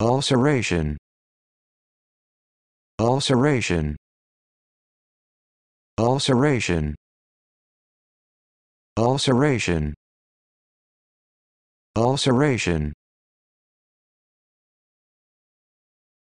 ulceration ulceration ulceration ulceration ulceration